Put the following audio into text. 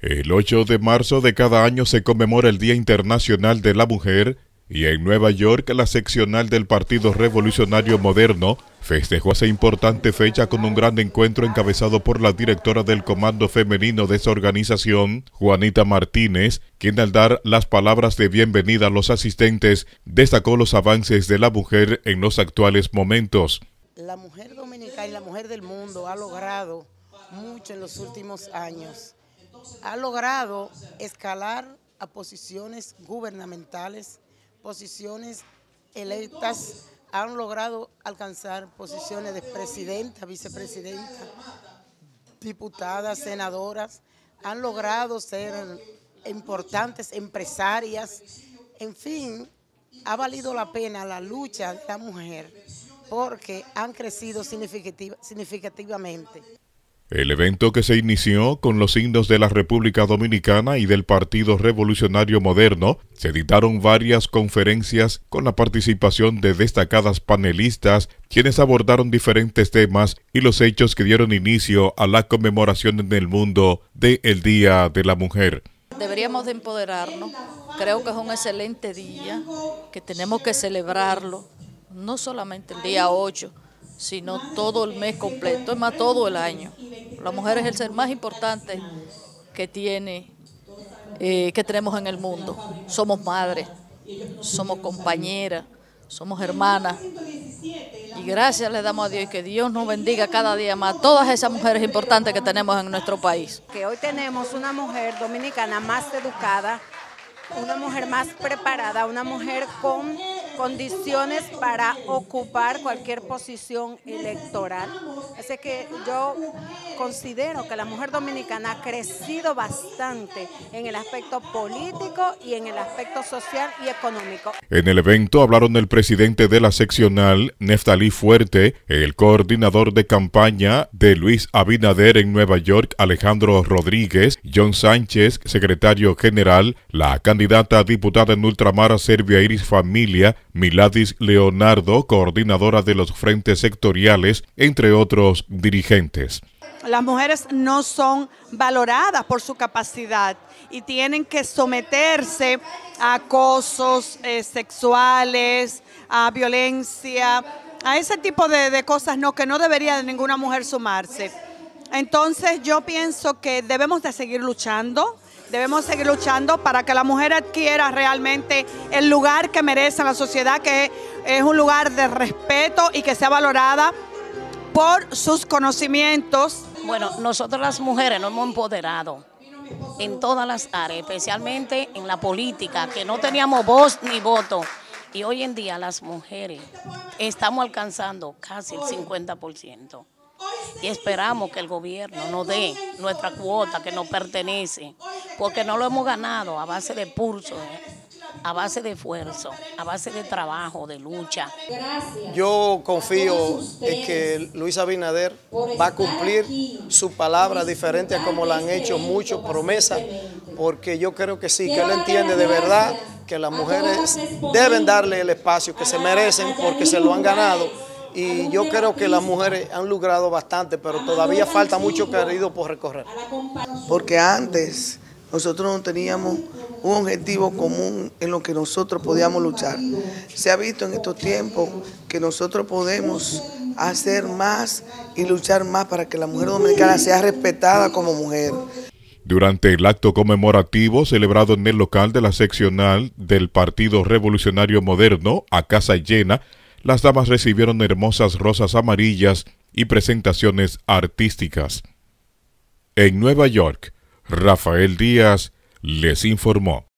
El 8 de marzo de cada año se conmemora el Día Internacional de la Mujer y en Nueva York la seccional del Partido Revolucionario Moderno festejó esa importante fecha con un gran encuentro encabezado por la directora del Comando Femenino de esa organización, Juanita Martínez, quien al dar las palabras de bienvenida a los asistentes destacó los avances de la mujer en los actuales momentos. La mujer dominicana y la mujer del mundo ha logrado mucho en los últimos años ha logrado escalar a posiciones gubernamentales, posiciones electas, han logrado alcanzar posiciones de presidenta, vicepresidenta, diputadas, senadoras, han logrado ser importantes empresarias, en fin, ha valido la pena la lucha de la mujer porque han crecido significativamente. El evento que se inició con los signos de la República Dominicana y del Partido Revolucionario Moderno, se editaron varias conferencias con la participación de destacadas panelistas, quienes abordaron diferentes temas y los hechos que dieron inicio a la conmemoración en el mundo del el Día de la Mujer. Deberíamos empoderarnos, creo que es un excelente día, que tenemos que celebrarlo, no solamente el día 8, sino todo el mes completo, es más, todo el año. La mujer es el ser más importante que tiene, eh, que tenemos en el mundo. Somos madres, somos compañeras, somos hermanas. Y gracias le damos a Dios y que Dios nos bendiga cada día más todas esas mujeres importantes que tenemos en nuestro país. Que hoy tenemos una mujer dominicana más educada, una mujer más preparada, una mujer con condiciones para ocupar cualquier posición electoral. Así que yo considero que la mujer dominicana ha crecido bastante en el aspecto político y en el aspecto social y económico. En el evento hablaron el presidente de la seccional, Neftalí Fuerte, el coordinador de campaña de Luis Abinader en Nueva York, Alejandro Rodríguez, John Sánchez, secretario general, la candidata diputada en Ultramar, Servia Iris Familia, Miladis Leonardo, coordinadora de los frentes sectoriales, entre otros dirigentes. Las mujeres no son valoradas por su capacidad y tienen que someterse a acosos eh, sexuales, a violencia, a ese tipo de, cosas no, que no debería de ninguna mujer sumarse. Entonces yo pienso que debemos de seguir luchando, Debemos seguir luchando para que la mujer adquiera realmente el lugar que merece en la sociedad, que es un lugar de respeto y que sea valorada por sus conocimientos. Bueno, nosotros las mujeres nos hemos empoderado en todas las áreas, especialmente en la política, que no teníamos voz ni voto. Y hoy en día las mujeres estamos alcanzando casi el 50% y esperamos que el gobierno nos dé nuestra cuota que nos pertenece, porque no lo hemos ganado a base de pulso, eh, a base de esfuerzo, a base de trabajo, de lucha. Yo confío en que Luis Abinader va a cumplir su palabra diferente a como la han hecho este muchos promesas, porque yo creo que sí, que él entiende de verdad que las mujeres deben darle el espacio que se merecen porque se lo han ganado y yo creo que las mujeres han logrado bastante, pero todavía falta mucho querido por recorrer. Porque antes nosotros no teníamos un objetivo común en lo que nosotros podíamos luchar. Se ha visto en estos tiempos que nosotros podemos hacer más y luchar más para que la mujer dominicana sea respetada como mujer. Durante el acto conmemorativo celebrado en el local de la seccional del Partido Revolucionario Moderno, a Casa Llena, las damas recibieron hermosas rosas amarillas y presentaciones artísticas. En Nueva York, Rafael Díaz les informó.